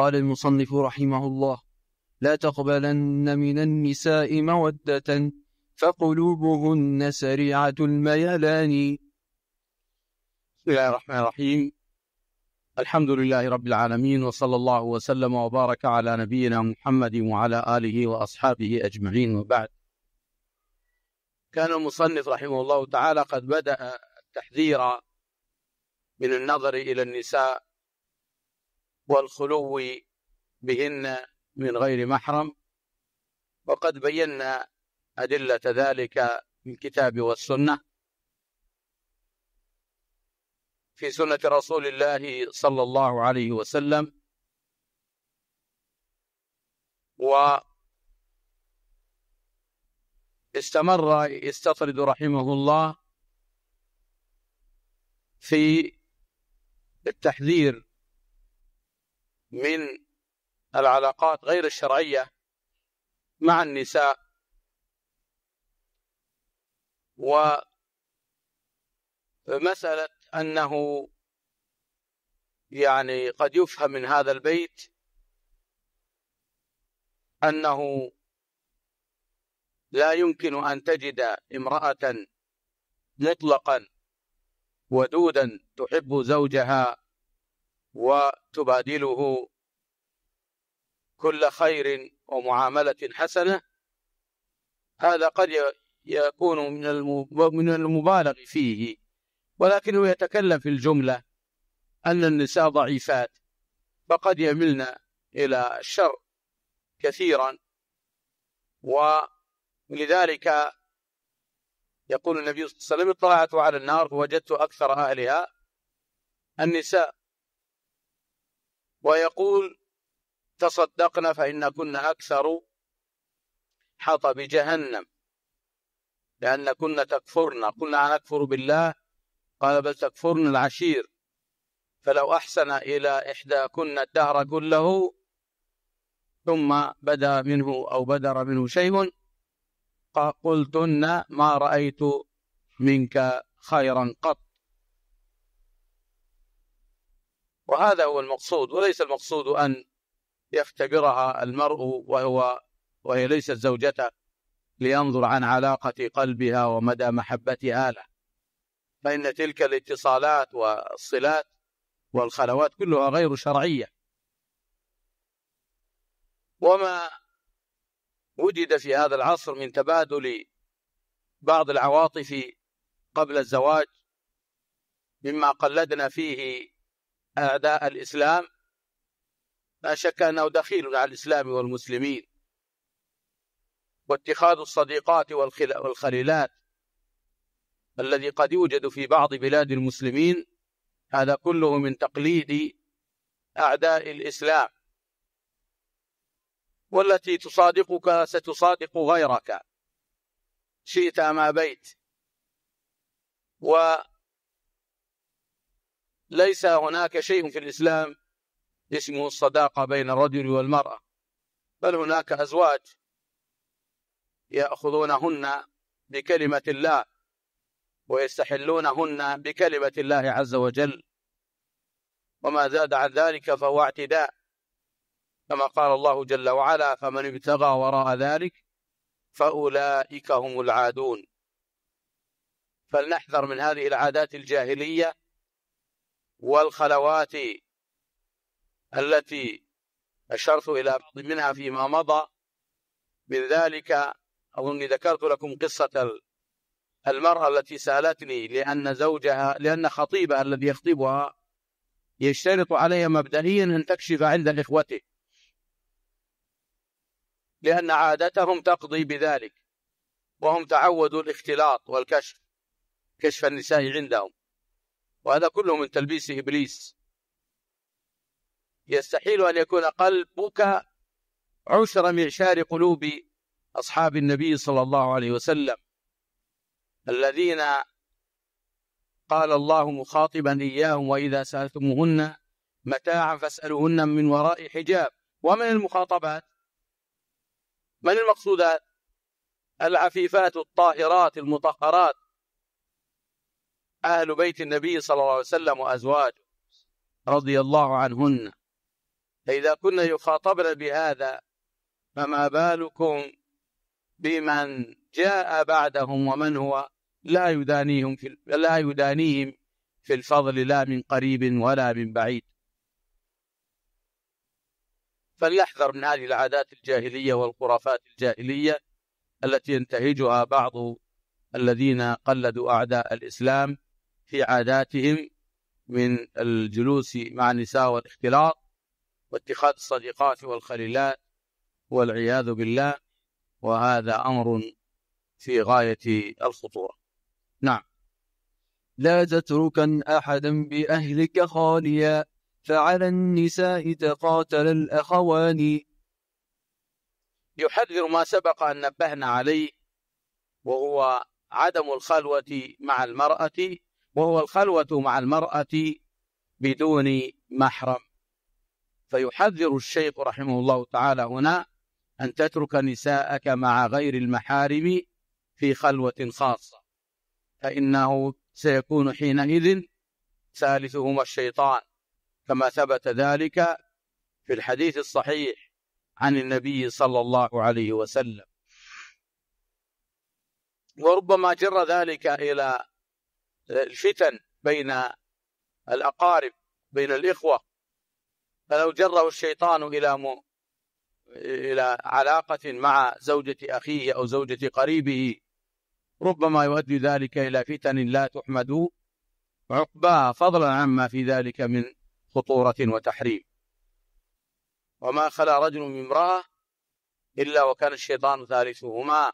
قال المصنف رحمه الله لا تقبلن من النساء مودة فقلوبهن سريعة الميلان بسم الله الرحمن الرحيم الحمد لله رب العالمين وصلى الله وسلم وبارك على نبينا محمد وعلى آله وأصحابه أجمعين وبعد كان المصنف رحمه الله تعالى قد بدأ التحذير من النظر إلى النساء والخلو بهن من غير محرم وقد بينا أدلة ذلك في الكتاب والسنة في سنة رسول الله صلى الله عليه وسلم واستمر يستطرد رحمه الله في التحذير من العلاقات غير الشرعية مع النساء ومسألة أنه يعني قد يفهم من هذا البيت أنه لا يمكن أن تجد امرأة مطلقا ودودا تحب زوجها وتبادله كل خير ومعاملة حسنة هذا قد يكون من من المبالغ فيه ولكنه يتكلم في الجملة أن النساء ضعيفات فقد يملن إلى الشر كثيرا ولذلك يقول النبي صلى الله عليه وسلم اطلعت على النار فوجدت أكثر أهلها النساء ويقول تصدقنا فإن كنا أكثر حطب جهنم لأن كنا تكفرن قلنا نكفر بالله قال بل تكفرن العشير فلو أحسن إلى إحدى كنا الدهر كله ثم بدا منه أو بدر منه شيء قلتن ما رأيت منك خيرا قط وهذا هو المقصود وليس المقصود أن يختبرها المرء وهو وهي ليست زوجته لينظر عن علاقة قلبها ومدى محبتها له فإن تلك الاتصالات والصلات والخلوات كلها غير شرعية وما وجد في هذا العصر من تبادل بعض العواطف قبل الزواج مما قلدنا فيه أعداء الإسلام لا شك أنه دخيل على الإسلام والمسلمين واتخاذ الصديقات والخليلات الذي قد يوجد في بعض بلاد المسلمين هذا كله من تقليد أعداء الإسلام والتي تصادقك ستصادق غيرك شئت ما بيت و ليس هناك شيء في الإسلام اسمه الصداقة بين الرجل والمرأة بل هناك أزواج يأخذونهن بكلمة الله ويستحلونهن بكلمة الله عز وجل وما زاد عن ذلك فهو اعتداء كما قال الله جل وعلا فمن ابتغى وراء ذلك فأولئك هم العادون فلنحذر من هذه العادات الجاهلية والخلوات التي أشرت إلى بعض منها فيما مضى من ذلك أظني ذكرت لكم قصة المرأة التي سألتني لأن زوجها لأن خطيبها الذي يخطبها يشترط عليها مبدئيا أن تكشف عند إخوته لأن عادتهم تقضي بذلك وهم تعودوا الاختلاط والكشف كشف النساء عندهم وهذا كله من تلبيس إبليس يستحيل أن يكون قلبك عشر معشار قلوب أصحاب النبي صلى الله عليه وسلم الذين قال الله مخاطبا إياهم وإذا سألتموهن متاعا فاسألوهن من وراء حجاب ومن المخاطبات من المقصودات العفيفات الطاهرات المطهرات أهل بيت النبي صلى الله عليه وسلم وأزواجه رضي الله عنهن فإذا كنا يخاطبن بهذا فما بالكم بمن جاء بعدهم ومن هو لا يدانيهم في لا يدانيهم في الفضل لا من قريب ولا من بعيد فليحذر من هذه العادات الجاهلية والخرافات الجاهلية التي ينتهجها بعض الذين قلدوا أعداء الإسلام في عاداتهم من الجلوس مع النساء والاختلاط واتخاذ الصديقات والخليلات والعياذ بالله وهذا أمر في غاية الخطورة نعم لا تتركن أحدا بأهلك خاليا فعلى النساء تقاتل الأخوان يحذر ما سبق أن نبهنا عليه وهو عدم الخلوة مع المرأة وهو الخلوة مع المرأة بدون محرم فيحذر الشيخ رحمه الله تعالى هنا أن تترك نساءك مع غير المحارم في خلوة خاصة فإنه سيكون حينئذ ثالثهما الشيطان كما ثبت ذلك في الحديث الصحيح عن النبي صلى الله عليه وسلم وربما جر ذلك إلى الفتن بين الأقارب بين الإخوة فلو جره الشيطان إلى إلى علاقة مع زوجة أخيه أو زوجة قريبه ربما يؤدي ذلك إلى فتن لا تحمد عقباها فضلا عما في ذلك من خطورة وتحريم وما خلا رجل من امرأة إلا وكان الشيطان ثالثهما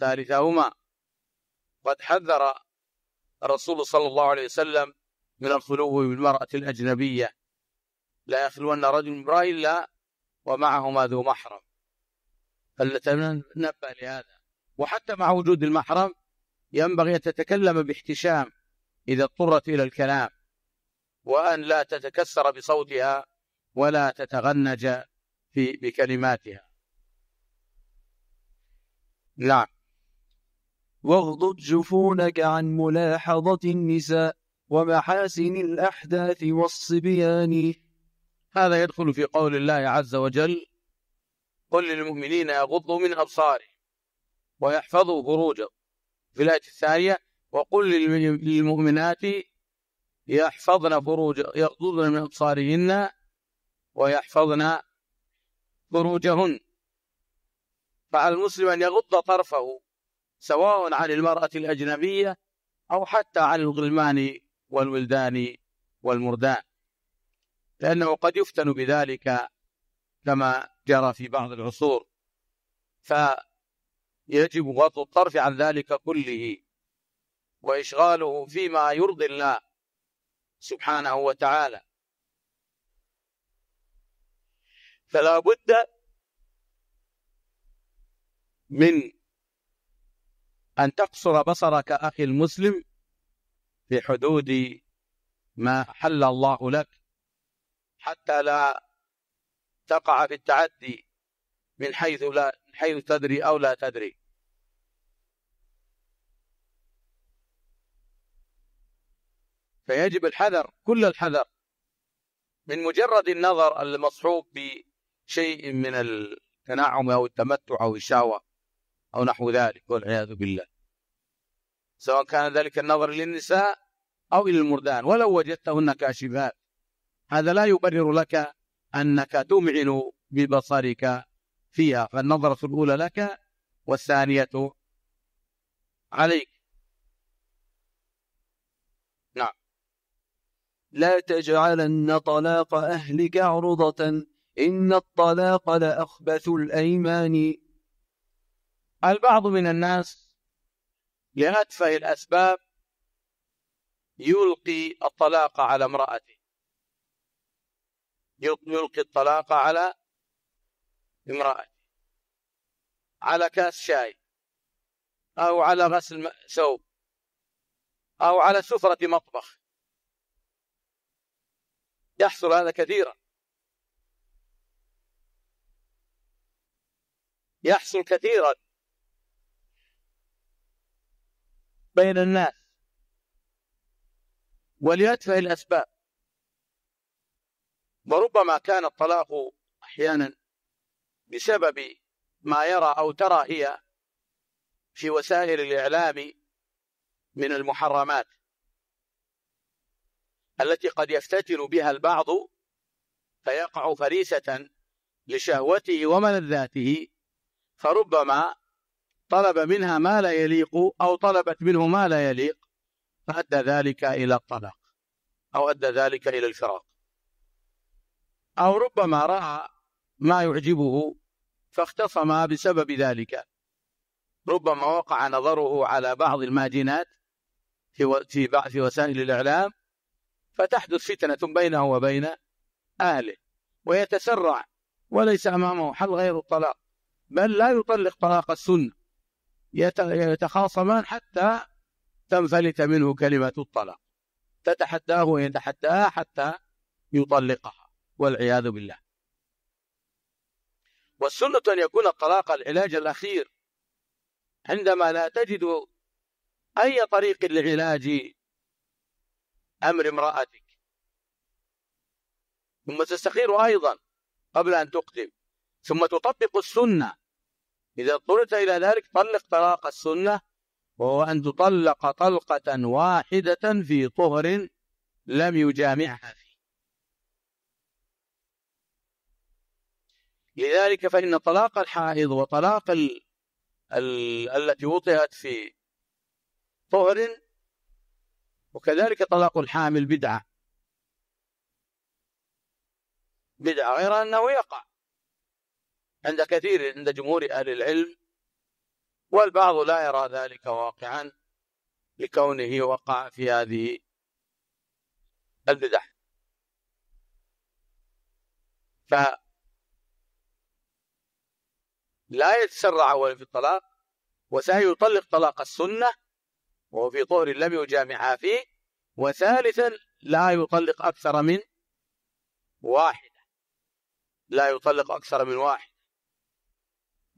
ثالثهما قد حذر الرسول صلى الله عليه وسلم من الخلو بالمرأة الأجنبية لا يخلون رجل من امرأة إلا ومعهما ذو محرم فلتنبه لهذا وحتى مع وجود المحرم ينبغي أن تتكلم باحتشام إذا اضطرت إلى الكلام وأن لا تتكسر بصوتها ولا تتغنج في بكلماتها نعم واغضض جفونك عن ملاحظة النساء ومحاسن الأحداث والصبيان هذا يدخل في قول الله عز وجل قل للمؤمنين يغضوا من أبصارهم ويحفظوا فروجهم في الآية الثانية وقل للمؤمنات يحفظن فروج يغضضن من أبصارهن ويحفظن فروجهن فعلى المسلم أن يغض طرفه سواء عن المرأة الأجنبية أو حتى عن الغلمان والولدان والمردان لأنه قد يفتن بذلك كما جرى في بعض العصور فيجب غض الطرف عن ذلك كله وإشغاله فيما يرضي الله سبحانه وتعالى فلا بد من أن تقصر بصرك أخي المسلم في حدود ما حل الله لك حتى لا تقع في التعدي من حيث لا من حيث تدري أو لا تدري فيجب الحذر كل الحذر من مجرد النظر المصحوب بشيء من التنعم أو التمتع أو الشهوة أو نحو ذلك والعياذ بالله سواء كان ذلك النظر للنساء أو إلى المردان ولو وجدتهن كاشفات هذا لا يبرر لك أنك تمعن ببصرك فيها فالنظرة الأولى لك والثانية عليك نعم لا تجعلن طلاق أهلك عرضة إن الطلاق لأخبث الأيمان البعض من الناس لأتفه الأسباب يلقي الطلاق على امرأته يلقي الطلاق على امرأته على كاس شاي أو على غسل ثوب أو على سفرة مطبخ يحصل هذا كثيرا يحصل كثيرا بين الناس وليدفع الأسباب وربما كان الطلاق أحيانا بسبب ما يرى أو ترى هي في وسائل الإعلام من المحرمات التي قد يفتتن بها البعض فيقع فريسة لشهوته وملذاته فربما طلب منها ما لا يليق أو طلبت منه ما لا يليق فأدى ذلك إلى الطلاق أو أدى ذلك إلى الفراق أو ربما رأى ما يعجبه فاختصم بسبب ذلك ربما وقع نظره على بعض الماجنات في في وسائل الإعلام فتحدث فتنة بينه وبين أهله ويتسرع وليس أمامه حل غير الطلاق بل لا يطلق طلاق السنة يتخاصمان حتى تنفلت منه كلمة الطلاق تتحداه ويتحداها حتى يطلقها والعياذ بالله والسنة أن يكون الطلاق العلاج الأخير عندما لا تجد أي طريق لعلاج أمر امرأتك ثم تستخير أيضا قبل أن تقدم ثم تطبق السنة إذا اضطرت إلى ذلك طلق طلاق السنة وهو أن تطلق طلقة واحدة في طهر لم يجامعها فيه لذلك فإن طلاق الحائض وطلاق ال... ال... التي وطئت في طهر وكذلك طلاق الحامل بدعة بدعة غير أنه يقع عند كثير عند جمهور أهل العلم والبعض لا يرى ذلك واقعا لكونه وقع في هذه البدع فلا يتسرع أولا في الطلاق وثاني يطلق طلاق السنة وهو في طهر لم يجامعها فيه وثالثا لا يطلق أكثر من واحدة لا يطلق أكثر من واحد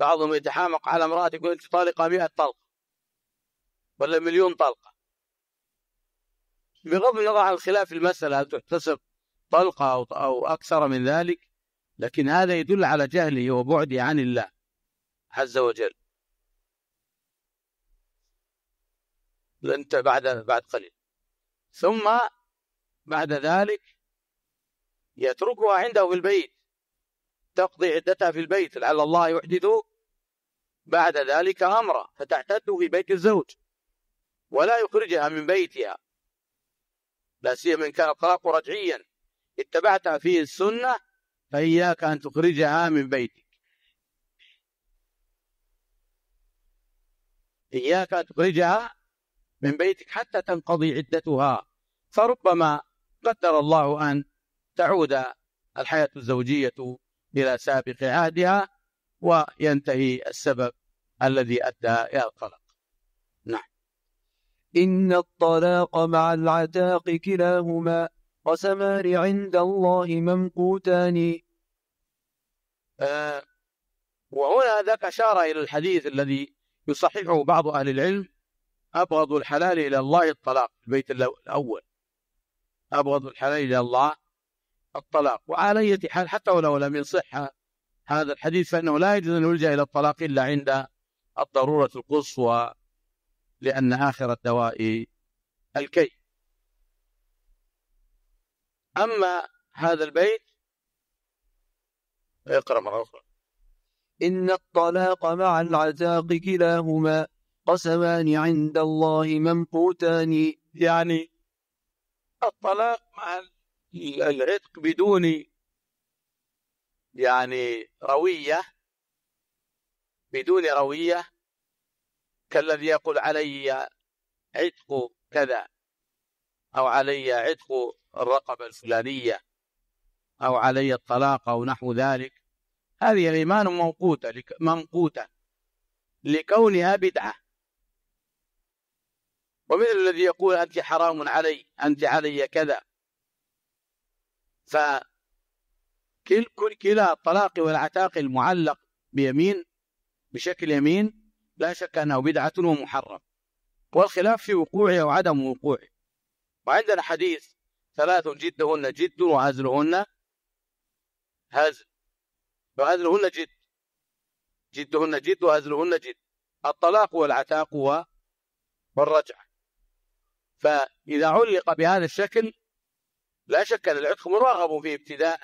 بعضهم يتحامق على امرأة يقول أنت طالقة مئة طلقة ولا مليون طلقة بغض النظر عن الخلاف في المسألة هل تحتسب طلقة أو, أو أكثر من ذلك لكن هذا يدل على جهله وبعده عن الله عز وجل أنت بعد بعد قليل ثم بعد ذلك يتركها عنده في البيت تقضي عدتها في البيت لعل الله يحدث بعد ذلك أمره فتعتد في بيت الزوج ولا يخرجها من بيتها لا سيما إن كان الطلاق رجعيا اتبعت فيه السنة فإياك أن تخرجها من بيتك إياك أن تخرجها من بيتك حتى تنقضي عدتها فربما قدر الله أن تعود الحياة الزوجية إلى سابق عهدها وينتهي السبب الذي أدى إلى الطلاق نعم إن الطلاق مع العتاق كلاهما قسمان عند الله ممقوتان آه وهنا ذاك أشار إلى الحديث الذي يصححه بعض أهل العلم أبغض الحلال إلى الله الطلاق البيت الأول أبغض الحلال إلى الله الطلاق وعلى أية حال حتى ولو لم يصح هذا الحديث فإنه لا يجوز أن يلجأ إلى الطلاق إلا عند الضرورة القصوى لأن آخر الدواء الكي أما هذا البيت اقرأ مرة أخرى إن الطلاق مع العتاق كلاهما قسمان عند الله ممقوتان يعني الطلاق مع العتق بدون يعني روية بدون روية كالذي يقول علي عتق كذا أو علي عتق الرقبة الفلانية أو علي الطلاق أو نحو ذلك هذه الإيمان موقوتة منقوتة لكونها بدعة ومثل الذي يقول أنت حرام علي أنت علي كذا كل كل كلا الطلاق والعتاق المعلق بيمين بشكل يمين لا شك أنه بدعة ومحرم والخلاف في وقوعه أو عدم وقوعه وعندنا حديث ثلاث جدهن جد وهزلهن هزل وهزلهن جد جدهن جد وهزلهن جد الطلاق والعتاق والرجعة فإذا علق بهذا الشكل لا شك أن العتق مرغب فيه ابتداءً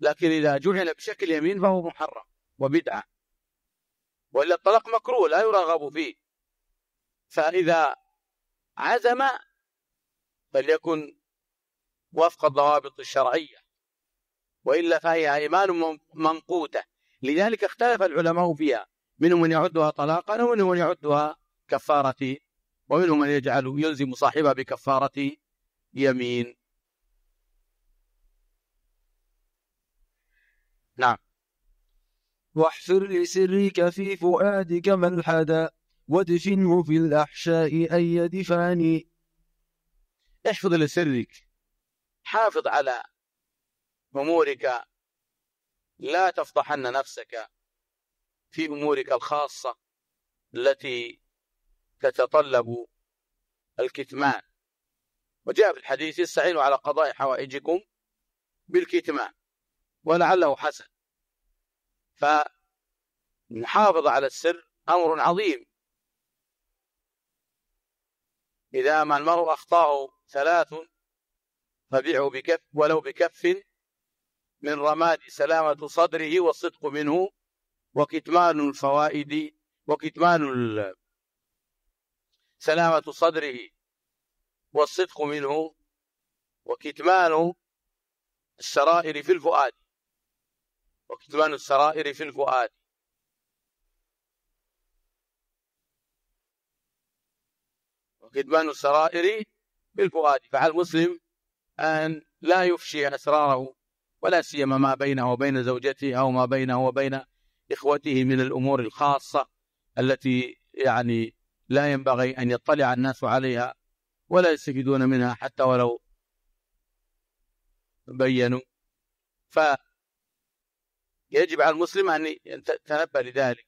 لكن إذا جعل بشكل يمين فهو محرم وبدعة وإلا الطلاق مكروه لا يرغب فيه فإذا عزم فليكن وفق الضوابط الشرعية وإلا فهي أيمان منقوطة لذلك اختلف العلماء فيها منهم من يعدها طلاقا ومنهم من يعدها كفارة ومنهم من يجعل يلزم صاحبها بكفارة يمين نعم واحفر لسرك في فؤادك ملحدا وادفنه في الأحشاء أي يدفاني احفظ لسرك حافظ على أمورك لا تفضحن نفسك في أمورك الخاصة التي تتطلب الكتمان وجاء في الحديث استعينوا على قضاء حوائجكم بالكتمان ولعله حسن فالمحافظة على السر أمر عظيم إذا ما المرء أخطاه ثلاث فبيعه بكف ولو بكف من رماد سلامة صدره والصدق منه وكتمان الفوائد وكتمان سلامة صدره والصدق منه وكتمان السرائر في الفؤاد وكتمان السرائر في الفؤاد وكتمان السرائر في الفؤاد فعلى المسلم أن لا يفشي أسراره ولا سيما ما بينه وبين زوجته أو ما بينه وبين إخوته من الأمور الخاصة التي يعني لا ينبغي أن يطلع الناس عليها ولا يستفيدون منها حتى ولو بينوا ف يجب على المسلم أن يتنبه لذلك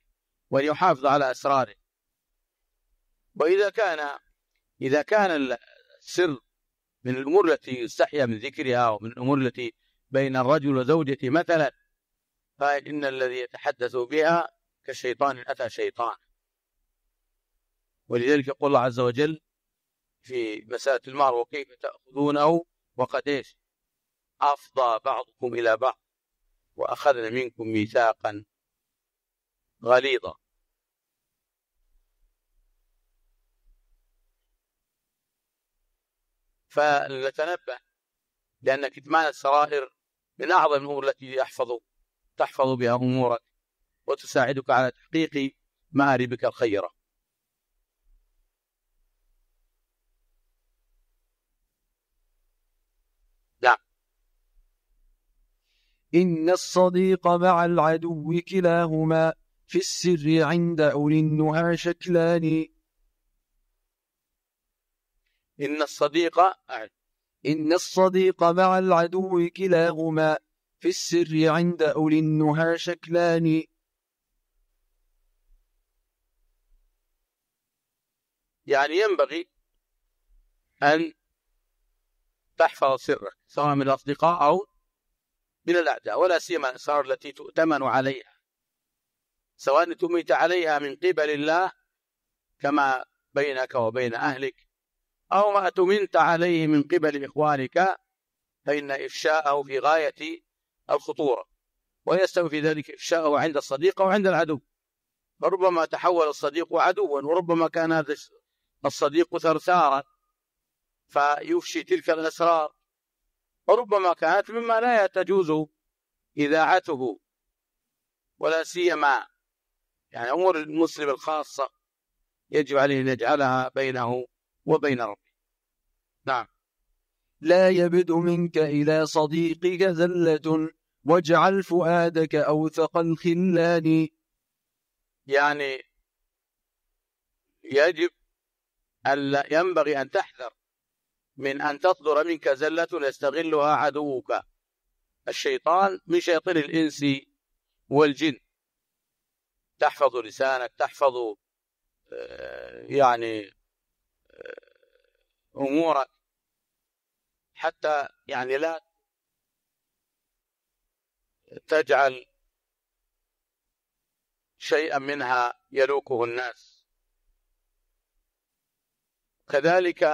وأن يحافظ على أسراره وإذا كان إذا كان السر من الأمور التي يستحيا من ذكرها ومن الأمور التي بين الرجل وزوجته مثلا فإن الذي يتحدث بها كشيطان أتى شيطان ولذلك يقول الله عز وجل في مسألة المار وكيف تأخذونه وقد إيش أفضى بعضكم إلى بعض وأخذنا منكم ميثاقا غليظا فلنتنبه لأن كتمان السرائر من أعظم الأمور التي يحفظ تحفظ بها أمورك وتساعدك على تحقيق مآربك الخيره إن الصديق مع العدو كلاهما في السر عند أولي النهى شكلان إن الصديق إن الصديق مع العدو كلاهما في السر عند أولي النهى شكلان يعني ينبغي أن تحفظ سرك سواء من الأصدقاء أو من الأعداء ولا سيما الأسرار التي تؤتمن عليها سواء تميت عليها من قبل الله كما بينك وبين أهلك أو ما تمنت عليه من قبل إخوانك فإن إفشاءه في غاية الخطورة ويستوي في ذلك إفشاءه عند الصديق أو عند العدو فربما تحول الصديق عدوا وربما كان هذا الصديق ثرثارا فيفشي تلك الأسرار ربما كانت مما لا تجوز إذاعته ولا سيما يعني أمور المسلم الخاصة يجب عليه أن يجعلها بينه وبين ربه نعم لا يبد منك إلى صديقك ذلة واجعل فؤادك أوثق الخلان يعني يجب ألا ينبغي أن تحذر من أن تصدر منك زلة يستغلها عدوك الشيطان من شياطين الإنس والجن تحفظ لسانك تحفظ آه، يعني آه، أمورك حتى يعني لا تجعل شيئا منها يلوكه الناس كذلك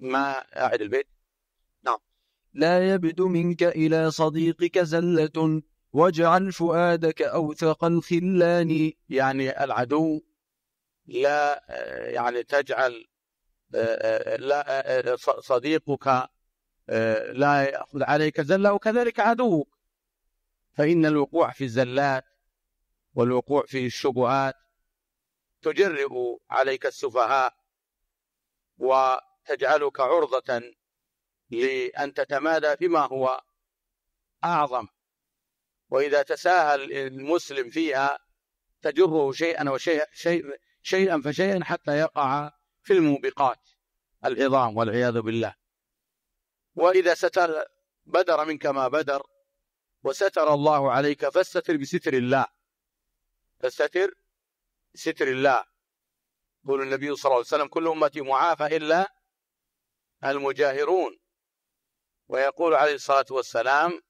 ما قاعد البيت نعم لا يبدو منك إلى صديقك زلة واجعل فؤادك أوثق الخلان يعني العدو لا آه، يعني تجعل آه، آه، لا صديقك لا يأخذ عليك زلة وكذلك عدوك فإن الوقوع في الزلات والوقوع في الشبهات تجرئ عليك السفهاء و تجعلك عرضة لأن تتمادى فيما هو أعظم وإذا تساهل المسلم فيها تجره شيئا وشيئا شيئا, شيئا فشيئا حتى يقع في الموبقات العظام والعياذ بالله وإذا ستر بدر منك ما بدر وستر الله عليك فاستتر بستر الله فاستتر بستر الله يقول النبي صلى الله عليه وسلم كل أمتي معافى إلا المجاهرون ويقول عليه الصلاة والسلام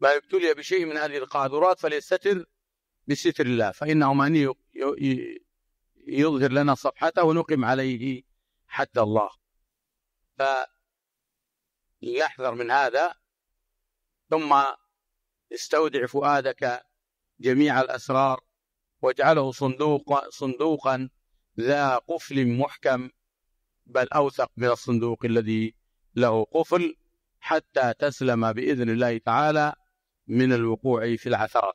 ما ابتلي بشيء من هذه القاذورات فليستتر بستر الله فإنه من يظهر لنا صفحته ونقم عليه حد الله فليحذر من هذا ثم استودع فؤادك جميع الأسرار واجعله صندوق صندوقا ذا قفل محكم بل أوثق من الصندوق الذي له قفل حتى تسلم بإذن الله تعالى من الوقوع في العثرات